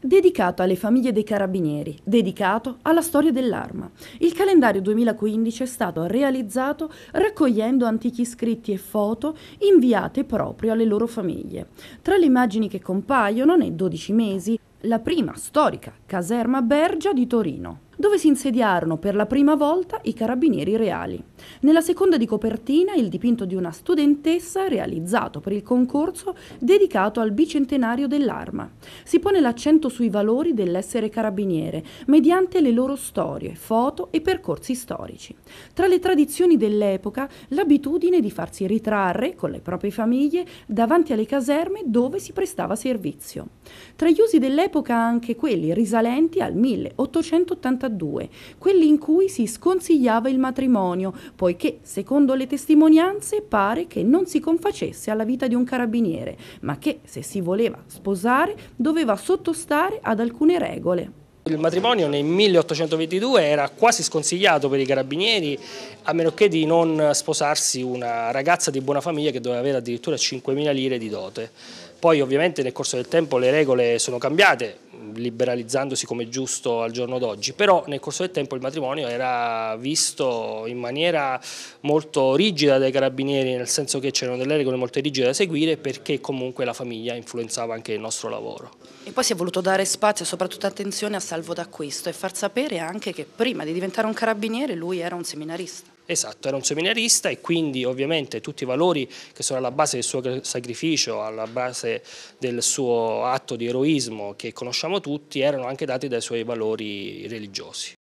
Dedicato alle famiglie dei carabinieri, dedicato alla storia dell'arma. Il calendario 2015 è stato realizzato raccogliendo antichi scritti e foto inviate proprio alle loro famiglie. Tra le immagini che compaiono nei 12 mesi, la prima storica caserma Bergia di Torino dove si insediarono per la prima volta i carabinieri reali. Nella seconda di copertina il dipinto di una studentessa realizzato per il concorso dedicato al bicentenario dell'arma. Si pone l'accento sui valori dell'essere carabiniere mediante le loro storie, foto e percorsi storici. Tra le tradizioni dell'epoca l'abitudine di farsi ritrarre con le proprie famiglie davanti alle caserme dove si prestava servizio. Tra gli usi dell'epoca anche quelli risalenti al 1882 1932, quelli in cui si sconsigliava il matrimonio, poiché, secondo le testimonianze, pare che non si confacesse alla vita di un carabiniere, ma che, se si voleva sposare, doveva sottostare ad alcune regole. Il matrimonio nel 1822 era quasi sconsigliato per i carabinieri, a meno che di non sposarsi una ragazza di buona famiglia che doveva avere addirittura 5.000 lire di dote. Poi ovviamente nel corso del tempo le regole sono cambiate, liberalizzandosi come giusto al giorno d'oggi, però nel corso del tempo il matrimonio era visto in maniera molto rigida dai carabinieri, nel senso che c'erano delle regole molto rigide da seguire perché comunque la famiglia influenzava anche il nostro lavoro. E poi si è voluto dare spazio e soprattutto attenzione a salvo d'acquisto e far sapere anche che prima di diventare un carabiniere lui era un seminarista. Esatto, era un seminarista e quindi ovviamente tutti i valori che sono alla base del suo sacrificio, alla base del suo atto di eroismo che conosciamo tutti, erano anche dati dai suoi valori religiosi.